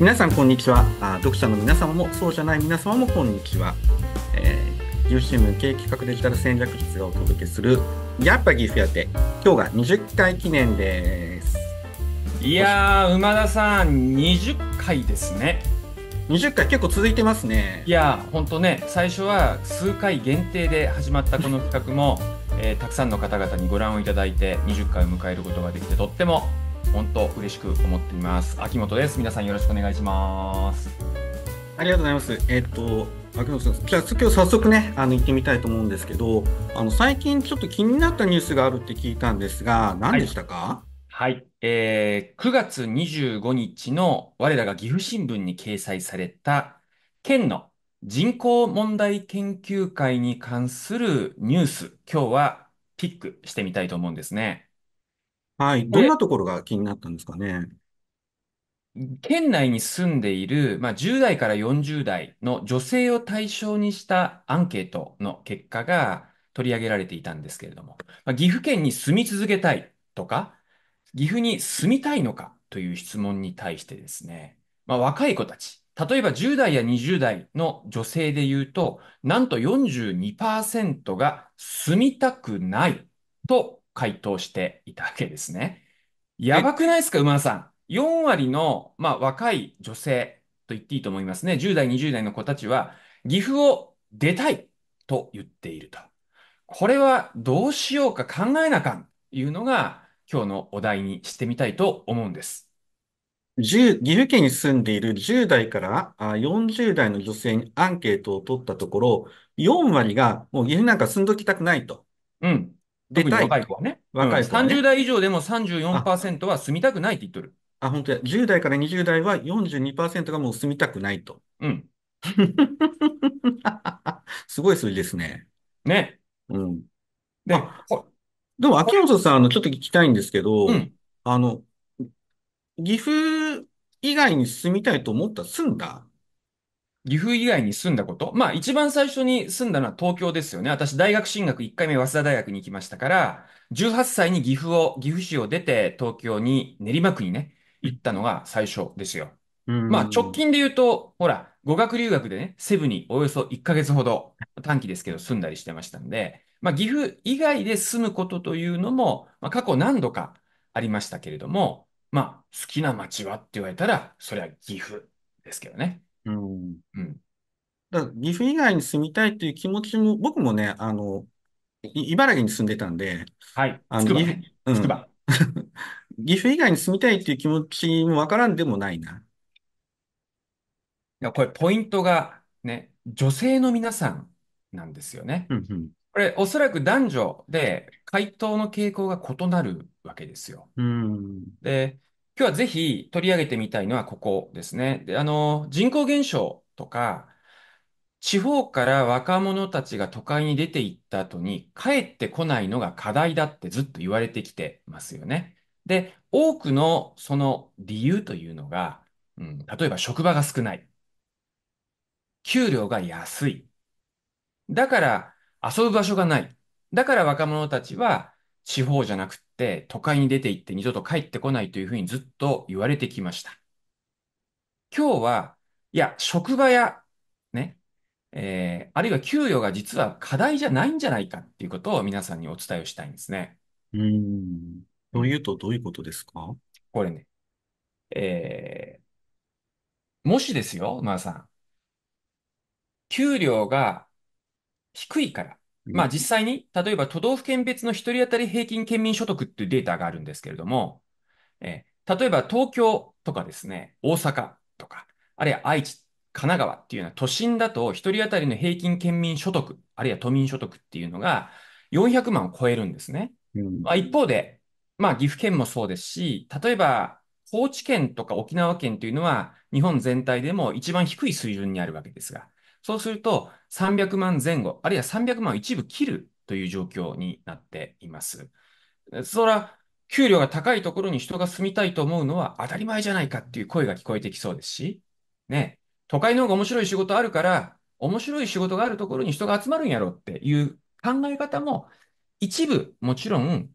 皆さんこんにちはあ読者の皆様もそうじゃない皆様もこんにちは、えー、有新向け企画デジタル戦略室がお届けするやっぱギフやって今日が20回記念ですいやー馬田さん20回ですね20回結構続いてますねいやーほんとね最初は数回限定で始まったこの企画もえー、たくさんの方々にご覧をいただいて20回を迎えることができてとっても本当嬉しく思っています。秋元です。皆さんよろしくお願いします。ありがとうございます。えっ、と秋元さん、じゃあ今日早速ねあの行ってみたいと思うんですけど、あの最近ちょっと気になったニュースがあるって聞いたんですが、何でしたか？はい、はい、えー、9月25日の我らが岐阜新聞に掲載された県の人口問題研究会に関するニュース、今日はピックしてみたいと思うんですね。はい。どんなところが気になったんですかね。県内に住んでいる、まあ、10代から40代の女性を対象にしたアンケートの結果が取り上げられていたんですけれども、まあ、岐阜県に住み続けたいとか、岐阜に住みたいのかという質問に対してですね、まあ、若い子たち、例えば10代や20代の女性で言うと、なんと42%が住みたくないと回答していたわけですね。やばくないですか、馬さん。4割の、まあ、若い女性と言っていいと思いますね。10代、20代の子たちは、岐阜を出たいと言っていると。これはどうしようか考えなかんというのが、今日のお題にしてみたいと思うんです。10岐阜県に住んでいる10代からあ40代の女性にアンケートを取ったところ、4割がもう岐阜なんか住んどきたくないと。うん。出たい。若い子はね。若い子はね30代以上でも34%は住みたくないって言っとる。あ、本当や。10代から20代は42%がもう住みたくないと。うん。すごい数字ですね。ね。うん。で、でも、秋元さん、あの、ちょっと聞きたいんですけど、うん。あの、岐阜以外に住みたいと思ったら住んだ岐阜以外に住んだこと。まあ、一番最初に住んだのは東京ですよね。私、大学進学1回目、早稲田大学に行きましたから、18歳に岐阜を、岐阜市を出て、東京に、練馬区にね、行ったのが最初ですよ。まあ、直近で言うと、ほら、語学留学でね、セブにおよそ1ヶ月ほど、短期ですけど、住んだりしてましたんで、まあ、岐阜以外で住むことというのも、まあ、過去何度かありましたけれども、まあ、好きな街はって言われたら、それは岐阜ですけどね。うん。うん。だ岐阜以外に住みたいという気持ちも、僕もね、あの、茨城に住んでたんで、はい。あつの、くば岐阜、うん。岐阜以外に住みたいという気持ちもわからんでもないな。いや、これポイントがね、女性の皆さんなんですよね。うん、うん。これ、おそらく男女で回答の傾向が異なるわけですよ。うん。で、今日はぜひ取り上げてみたいのはここですね。で、あの、人口減少とか、地方から若者たちが都会に出て行った後に帰ってこないのが課題だってずっと言われてきてますよね。で、多くのその理由というのが、うん、例えば職場が少ない。給料が安い。だから遊ぶ場所がない。だから若者たちは地方じゃなくって都会に出て行って二度と帰ってこないというふうにずっと言われてきました。今日は、いや、職場や、ね、えー、あるいは給与が実は課題じゃないんじゃないかっていうことを皆さんにお伝えをしたいんですね。うん。というとどういうことですかこれね、えー、もしですよ、まあさん、給料が低いから、まあ実際に、例えば都道府県別の1人当たり平均県民所得っていうデータがあるんですけれども、え例えば東京とかですね、大阪とか、あるいは愛知、神奈川っていうのは都心だと1人当たりの平均県民所得、あるいは都民所得っていうのが400万を超えるんですね。うん、まあ、一方で、まあ岐阜県もそうですし、例えば高知県とか沖縄県というのは日本全体でも一番低い水準にあるわけですが、そうすると300万前後、あるいは300万を一部切るという状況になっています。そら、給料が高いところに人が住みたいと思うのは当たり前じゃないかっていう声が聞こえてきそうですし、ね、都会の方が面白い仕事あるから、面白い仕事があるところに人が集まるんやろっていう考え方も一部もちろん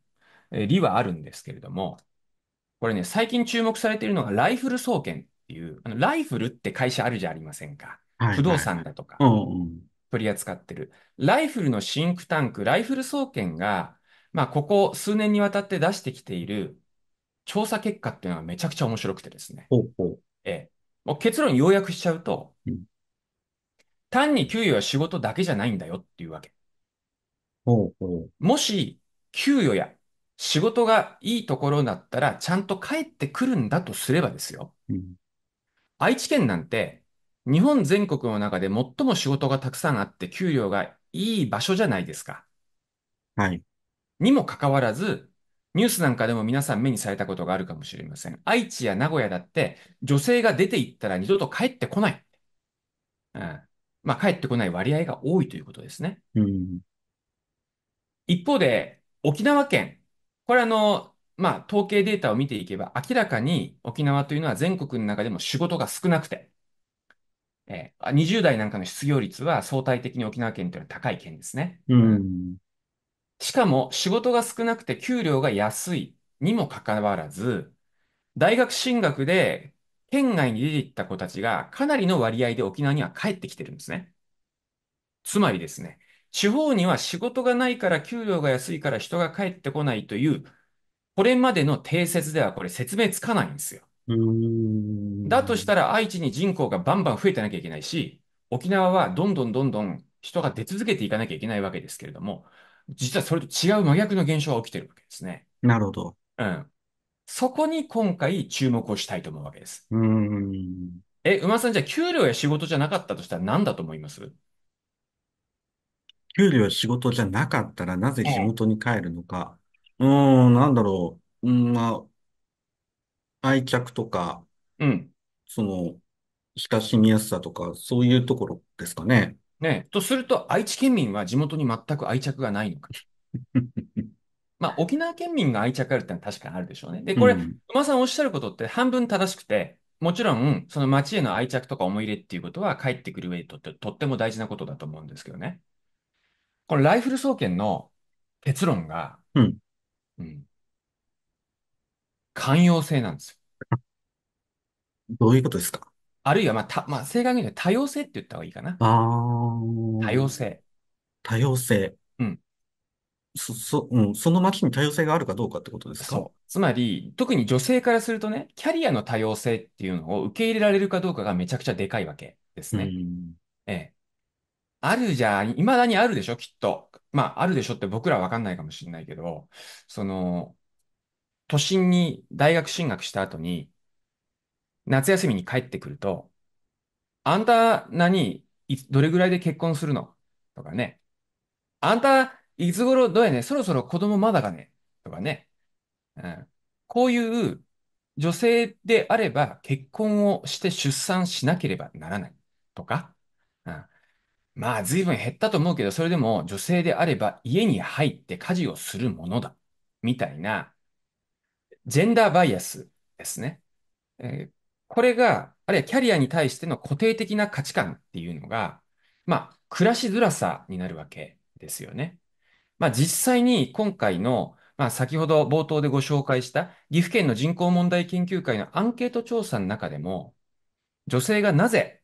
理はあるんですけれども、これね、最近注目されているのがライフル総研っていう、あのライフルって会社あるじゃありませんか。不動産だとか、取り扱ってる。ライフルのシンクタンク、ライフル総研が、まあ、ここ数年にわたって出してきている調査結果っていうのはめちゃくちゃ面白くてですね。ええ、もう結論要約しちゃうと、うん、単に給与は仕事だけじゃないんだよっていうわけ。もし、給与や仕事がいいところだったら、ちゃんと帰ってくるんだとすればですよ。うん、愛知県なんて、日本全国の中で最も仕事がたくさんあって給料がいい場所じゃないですか。はい。にもかかわらず、ニュースなんかでも皆さん目にされたことがあるかもしれません。愛知や名古屋だって、女性が出て行ったら二度と帰ってこない。うん。まあ、帰ってこない割合が多いということですね。うん。一方で、沖縄県。これあの、まあ、統計データを見ていけば、明らかに沖縄というのは全国の中でも仕事が少なくて、えー、20代なんかの失業率は相対的に沖縄県というのは高い県ですね。うん、しかも仕事が少なくて給料が安いにもかかわらず、大学進学で県外に出て行った子たちがかなりの割合で沖縄には帰ってきてるんですね。つまりですね、地方には仕事がないから給料が安いから人が帰ってこないという、これまでの定説ではこれ説明つかないんですよ。だとしたら愛知に人口がバンバン増えてなきゃいけないし、沖縄はどんどんどんどん人が出続けていかなきゃいけないわけですけれども、実はそれと違う真逆の現象が起きてるわけですね。なるほど。うん。そこに今回注目をしたいと思うわけです。うん。え、馬さんじゃあ給料や仕事じゃなかったとしたら何だと思います給料仕事じゃなかったらなぜ地元に帰るのか。うーん、なんだろう。うん、まあ、愛着とか、うん。その、親しみやすさとか、そういうところですかね。ねとすると、愛知県民は地元に全く愛着がないのか。まあ、沖縄県民が愛着あるってのは確かにあるでしょうね。で、これ、うん、馬さんおっしゃることって半分正しくて、もちろん、その町への愛着とか思い入れっていうことは、帰ってくる上にとってとっても大事なことだと思うんですけどね。このライフル総研の結論が、うん、うん、寛容性なんですよ。どういうことですかあるいは、まあ、た、まあ、正確には多様性って言った方がいいかな。あ多様性。多様性。うん。そ、そ、うん、そのきに多様性があるかどうかってことですかそう。つまり、特に女性からするとね、キャリアの多様性っていうのを受け入れられるかどうかがめちゃくちゃでかいわけですね。ええ。あるじゃ、未だにあるでしょ、きっと。まあ、あるでしょって僕らはわかんないかもしれないけど、その、都心に大学進学した後に、夏休みに帰ってくると、あんた何、どれぐらいで結婚するのとかね。あんた、いつ頃どうやねそろそろ子供まだかねとかね。うん。こういう女性であれば結婚をして出産しなければならないとか。うん。まあ、随分減ったと思うけど、それでも女性であれば家に入って家事をするものだ。みたいな、ジェンダーバイアスですね。えー、これが、あるいはキャリアに対しての固定的な価値観っていうのが、まあ、暮らしづらさになるわけですよね。まあ、実際に今回の、まあ、先ほど冒頭でご紹介した岐阜県の人口問題研究会のアンケート調査の中でも、女性がなぜ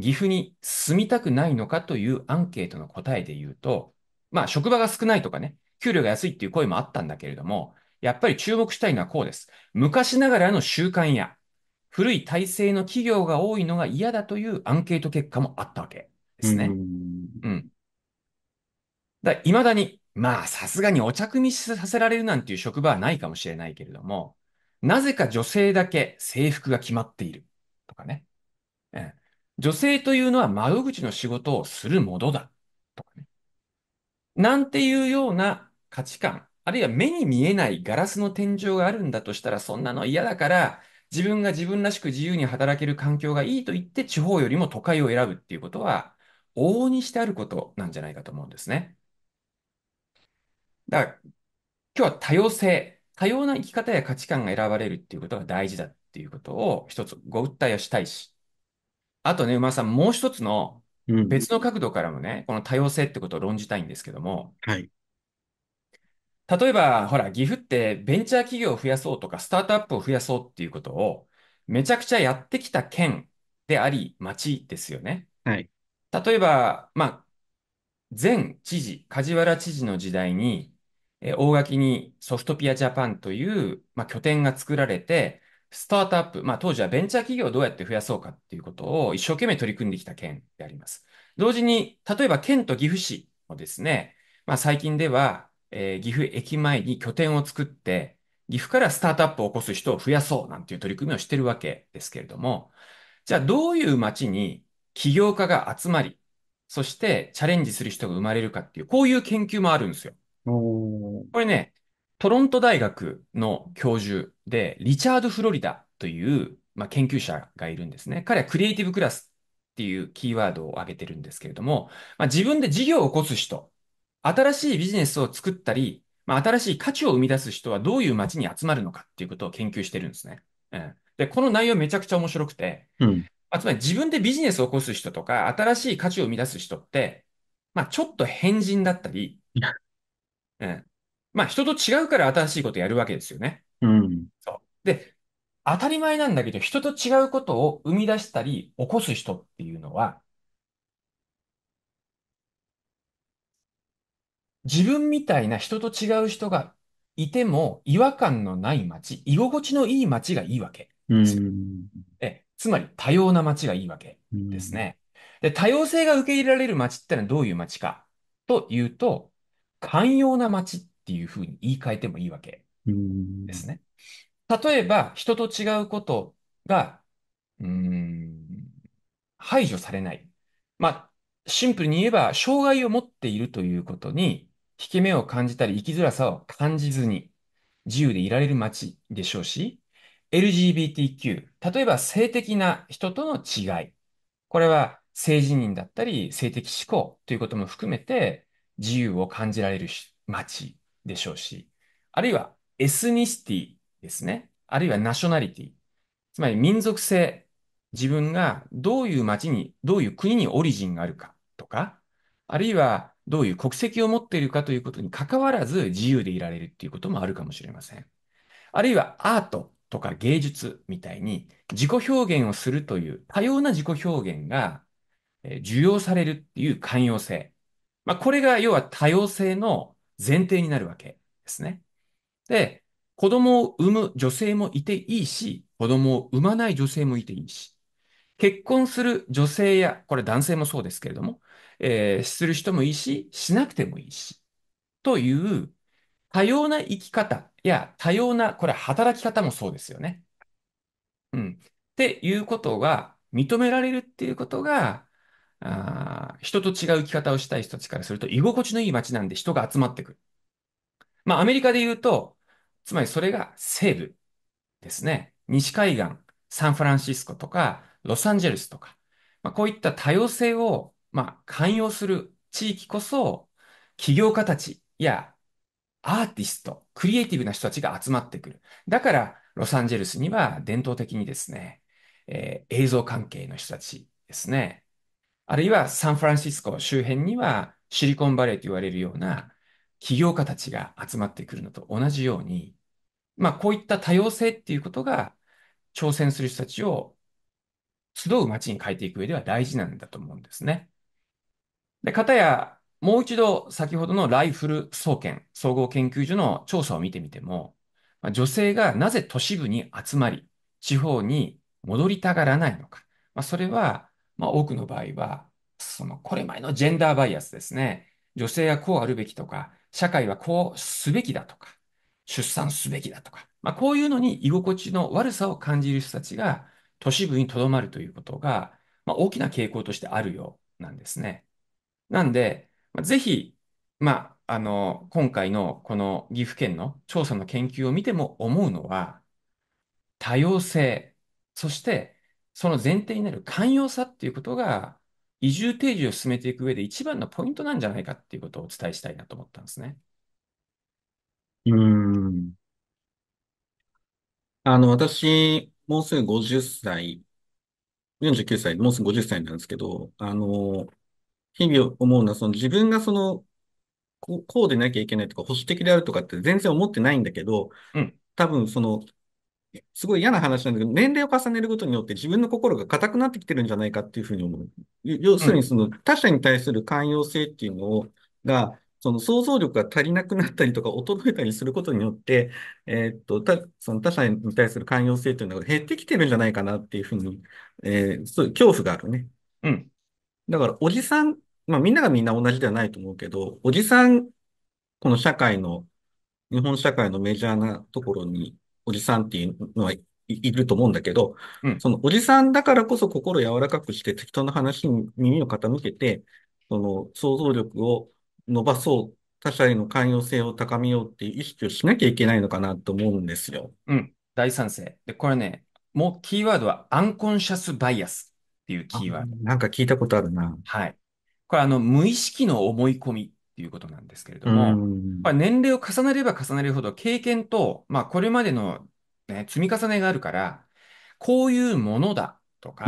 岐阜に住みたくないのかというアンケートの答えで言うと、まあ、職場が少ないとかね、給料が安いっていう声もあったんだけれども、やっぱり注目したいのはこうです。昔ながらの習慣や古い体制の企業が多いのが嫌だというアンケート結果もあったわけですね。うん。うん、だ未だに、まあさすがにお着身させられるなんていう職場はないかもしれないけれども、なぜか女性だけ制服が決まっているとかね。うん、女性というのは窓口の仕事をするものだとかね。なんていうような価値観あるいは目に見えないガラスの天井があるんだとしたら、そんなの嫌だから、自分が自分らしく自由に働ける環境がいいと言って、地方よりも都会を選ぶっていうことは、往々にしてあることなんじゃないかと思うんですね。だから、今日は多様性、多様な生き方や価値観が選ばれるっていうことが大事だっていうことを一つご訴えをしたいし、あとね、馬さん、もう一つの別の角度からもね、この多様性ってことを論じたいんですけども、はい、例えば、ほら、岐阜ってベンチャー企業を増やそうとか、スタートアップを増やそうっていうことを、めちゃくちゃやってきた県であり、町ですよね。はい。例えば、まあ、前知事、梶原知事の時代に、え大垣にソフトピアジャパンという、まあ、拠点が作られて、スタートアップ、まあ、当時はベンチャー企業をどうやって増やそうかっていうことを一生懸命取り組んできた県であります。同時に、例えば県と岐阜市もですね、まあ、最近ではえー、岐阜駅前に拠点を作って、岐阜からスタートアップを起こす人を増やそうなんていう取り組みをしてるわけですけれども、じゃあどういう街に起業家が集まり、そしてチャレンジする人が生まれるかっていう、こういう研究もあるんですよ。これね、トロント大学の教授で、リチャード・フロリダという、まあ、研究者がいるんですね。彼はクリエイティブクラスっていうキーワードを挙げてるんですけれども、まあ、自分で事業を起こす人新しいビジネスを作ったり、まあ、新しい価値を生み出す人はどういう街に集まるのかっていうことを研究してるんですね。うん、で、この内容めちゃくちゃ面白くて、うん、まあ、つまり自分でビジネスを起こす人とか、新しい価値を生み出す人って、まあ、ちょっと変人だったり、うん、まあ、人と違うから新しいことやるわけですよね。うん、そうで、当たり前なんだけど、人と違うことを生み出したり、起こす人っていうのは、自分みたいな人と違う人がいても違和感のない街、居心地のいい街がいいわけですよ。えつまり多様な街がいいわけですね。で、多様性が受け入れられる街ってのはどういう街かというと、寛容な街っていうふうに言い換えてもいいわけですね。例えば、人と違うことが、うん、排除されない。まあ、シンプルに言えば、障害を持っているということに、引け目を感じたり生きづらさを感じずに自由でいられる街でしょうし、LGBTQ、例えば性的な人との違い。これは性自認だったり性的指向ということも含めて自由を感じられる街でしょうし、あるいはエスニシティですね。あるいはナショナリティ。つまり民族性。自分がどういう街に、どういう国にオリジンがあるかとか、あるいはどういう国籍を持っているかということに関わらず自由でいられるっていうこともあるかもしれません。あるいはアートとか芸術みたいに自己表現をするという多様な自己表現が受容されるっていう寛容性。まあ、これが要は多様性の前提になるわけですね。で、子供を産む女性もいていいし、子供を産まない女性もいていいし、結婚する女性や、これ男性もそうですけれども、えー、する人もいいし、しなくてもいいし、という多様な生き方や多様な、これ働き方もそうですよね。うん。っていうことが認められるっていうことが、あ人と違う生き方をしたい人たちからすると居心地のいい街なんで人が集まってくる。まあアメリカで言うと、つまりそれが西部ですね。西海岸、サンフランシスコとか、ロサンゼルスとか、まあ、こういった多様性を、まあ、寛容する地域こそ、起業家たちやアーティスト、クリエイティブな人たちが集まってくる。だから、ロサンゼルスには伝統的にですね、えー、映像関係の人たちですね。あるいはサンフランシスコ周辺にはシリコンバレーと言われるような起業家たちが集まってくるのと同じように、まあこういった多様性っていうことが挑戦する人たちを集う街に変えていく上では大事なんだと思うんですね。で、かたや、もう一度先ほどのライフル総研、総合研究所の調査を見てみても、女性がなぜ都市部に集まり、地方に戻りたがらないのか。まあ、それは、まあ、多くの場合は、その、これ前のジェンダーバイアスですね。女性はこうあるべきとか、社会はこうすべきだとか、出産すべきだとか、まあ、こういうのに居心地の悪さを感じる人たちが、都市部にとどまるということが、まあ、大きな傾向としてあるようなんですね。なんで、まあ、ぜひ、まあ、あの、今回のこの岐阜県の調査の研究を見ても思うのは、多様性、そしてその前提になる寛容さっていうことが、移住定住を進めていく上で一番のポイントなんじゃないかっていうことをお伝えしたいなと思ったんですね。うん。あの、私、もうすぐ50歳、49歳、もうすぐ50歳なんですけど、あの、日々思うのは、その自分がその、こう、こうでなきゃいけないとか、保守的であるとかって全然思ってないんだけど、多分その、すごい嫌な話なんだけど、年齢を重ねることによって自分の心が硬くなってきてるんじゃないかっていうふうに思う。要するにその他者に対する寛容性っていうのが、その想像力が足りなくなったりとか、衰えたりすることによって、えー、っと、た、その他者に対する寛容性というのが減ってきてるんじゃないかなっていうふうに、えー、そういう恐怖があるね。うん。だから、おじさん、まあみんながみんな同じではないと思うけど、おじさん、この社会の、日本社会のメジャーなところに、おじさんっていうのはいいると思うんだけど、うん、そのおじさんだからこそ心柔らかくして適当な話に耳を傾けて、その想像力を伸ばそう、他者への寛容性を高めようっていう意識をしなきゃいけないのかなと思うんですよ。うん、大賛成。で、これね、もうキーワードはアンコンシャスバイアスっていうキーワード。なんか聞いたことあるな。はい。これあの、無意識の思い込みっていうことなんですけれども、年齢を重ねれば重ねるほど経験と、まあ、これまでの、ね、積み重ねがあるから、こういうものだとか、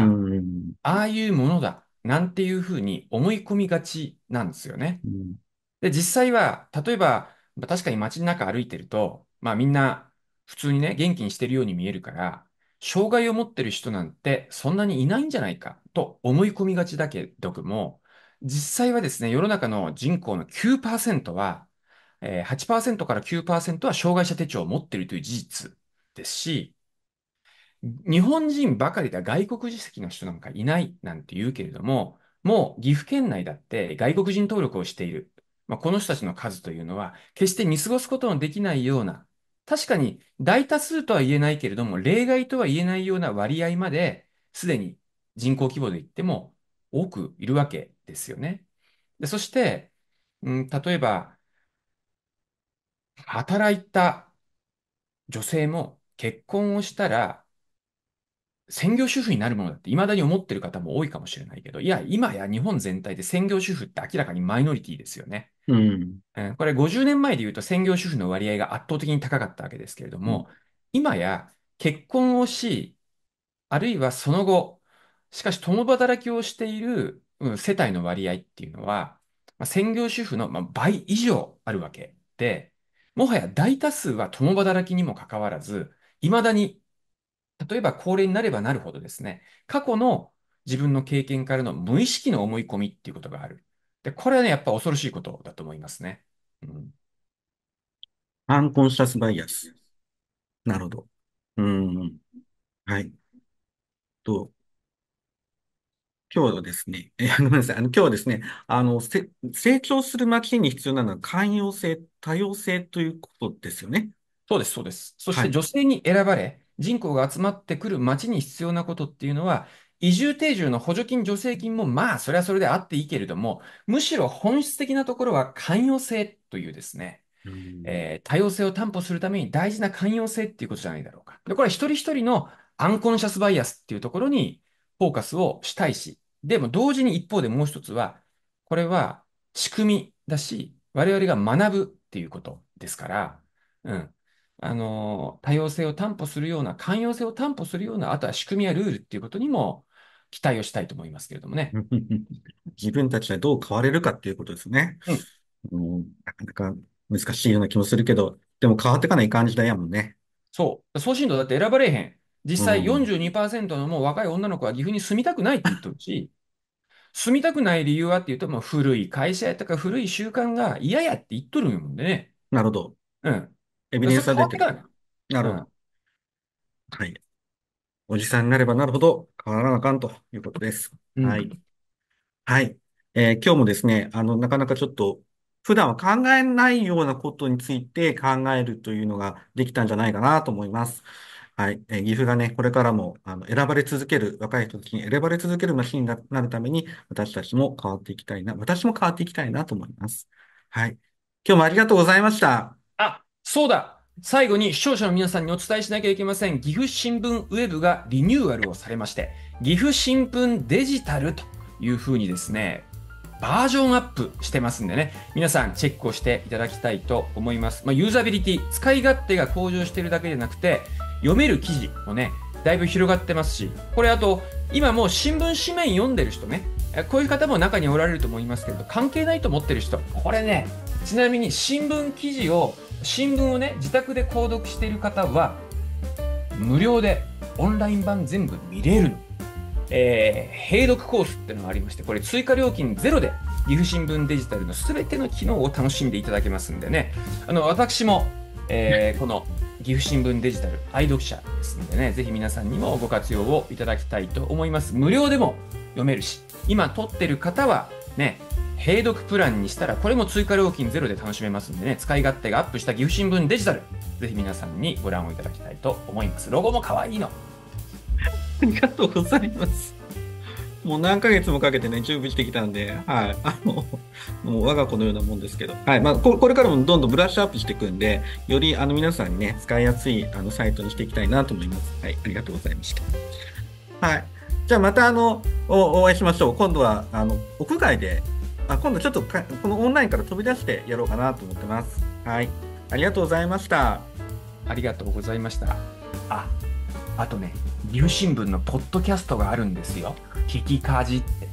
ああいうものだなんていうふうに思い込みがちなんですよね。うんで、実際は、例えば、確かに街の中歩いてると、まあみんな普通にね、元気にしてるように見えるから、障害を持ってる人なんてそんなにいないんじゃないかと思い込みがちだけども、実際はですね、世の中の人口の9%は、えー、8%から9%は障害者手帳を持っているという事実ですし、日本人ばかりでは外国籍の人なんかいないなんて言うけれども、もう岐阜県内だって外国人登録をしている。まあ、この人たちの数というのは、決して見過ごすことのできないような、確かに大多数とは言えないけれども、例外とは言えないような割合まで、すでに人口規模で言っても多くいるわけですよね。でそして、うん、例えば、働いた女性も結婚をしたら、専業主婦になるものだって未だに思ってる方も多いかもしれないけど、いや、今や日本全体で専業主婦って明らかにマイノリティですよね。これ50年前で言うと専業主婦の割合が圧倒的に高かったわけですけれども、今や結婚をし、あるいはその後、しかし共働きをしている、世帯の割合っていうのは、専業主婦の倍以上あるわけで、もはや大多数は共働きにもかかわらず、いまだに、例えば高齢になればなるほどですね、過去の自分の経験からの無意識の思い込みっていうことがある。で、これはね、やっぱ恐ろしいことだと思いますね。うん。アンコンシャスバイアス。なるほど。うん。はい。と、今日はですね、え、ごめんなさい。あの、今日はですね、あの、成長する街に必要なのは寛容性、多様性ということですよね。そうです、そうです。そして女性に選ばれ、人口が集まってくる町に必要なことっていうのは、移住定住の補助金助成金もまあそれはそれであっていいけれども、むしろ本質的なところは寛容性というですね、えー、多様性を担保するために大事な寛容性っていうことじゃないだろうか。でこれは一人一人のアンコンシャスバイアスっていうところにフォーカスをしたいし、でも同時に一方でもう一つは、これは仕組みだし、我々が学ぶっていうことですから、うん。あの、多様性を担保するような、寛容性を担保するような、あとは仕組みやルールっていうことにも期待をしたいと思いますけれどもね。自分たちはどう変われるかっていうことですね。うん、なかなか難しいような気もするけど、でも変わってかない感じだやもんね。そう。送信度だって選ばれへん。実際42%のもう若い女の子は岐阜に住みたくないって言っとるし、住みたくない理由はっていうと、もう古い会社やとか古い習慣が嫌やって言っとるもんでね。なるほど。うん。エビデンスは出てる。なるほど。はい。おじさんになればなるほど変わらなあかんということです。はい。はい。えー今日もですね、あの、なかなかちょっと、普段は考えないようなことについて考えるというのができたんじゃないかなと思います。はい。えー岐阜がね、これからも、あの、選ばれ続ける、若い人たちに選ばれ続ける街になるために、私たちも変わっていきたいな、私も変わっていきたいなと思います。はい。今日もありがとうございました。あ、そうだ。最後に視聴者の皆さんにお伝えしなきゃいけません。岐阜新聞ウェブがリニューアルをされまして、岐阜新聞デジタルというふうにですね、バージョンアップしてますんでね、皆さんチェックをしていただきたいと思います。まあ、ユーザビリティ、使い勝手が向上してるだけでなくて、読める記事もね、だいぶ広がってますし、これあと、今もう新聞紙面読んでる人ね、こういう方も中におられると思いますけど、関係ないと思ってる人、これね、ちなみに新聞記事を新聞をね自宅で購読している方は無料でオンライン版全部見れるの。えー、閉読コースってのがありまして、これ追加料金ゼロで岐阜新聞デジタルのすべての機能を楽しんでいただけますんでね、あの私も、えー、この岐阜新聞デジタル愛読者ですんでね、ぜひ皆さんにもご活用をいただきたいと思います。無料でも読めるし、今撮ってる方はね、閉読プランにしたら、これも追加料金ゼロで楽しめますんでね、使い勝手がアップした岐阜新聞デジタル、ぜひ皆さんにご覧をいただきたいと思います。ロゴも可愛いの。ありがとうございます。もう何ヶ月もかけてね、準備してきたんで、はい、あの、もう我が子のようなもんですけど、はい、まあ、これからもどんどんブラッシュアップしていくんで、よりあの皆さんにね、使いやすいあのサイトにしていきたいなと思います。はい、ありがとうございました。はい。じゃあまたあの、おお会いしましょう。今度は、あの、屋外であ今度ちょっとこのオンラインから飛び出してやろうかなと思ってます。はい。ありがとうございました。ありがとうございました。あ、あとね、ー新聞のポッドキャストがあるんですよ。聞きかじって。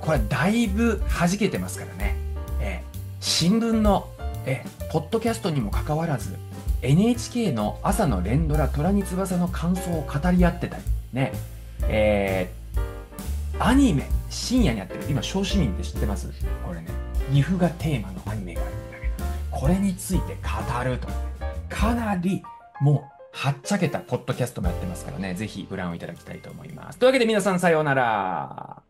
これだいぶ弾けてますからね。え新聞の、えポッドキャストにもかかわらず、NHK の朝の連ドラ虎に翼の感想を語り合ってたり、ね、えー、アニメ、深夜にやってる今小市民って知ってますこれね岐阜がテーマのアニメがあるんだけどこれについて語るとかなりもうはっちゃけたポッドキャストもやってますからね、ぜひご覧をいただきたいと思います。というわけで皆さんさようなら。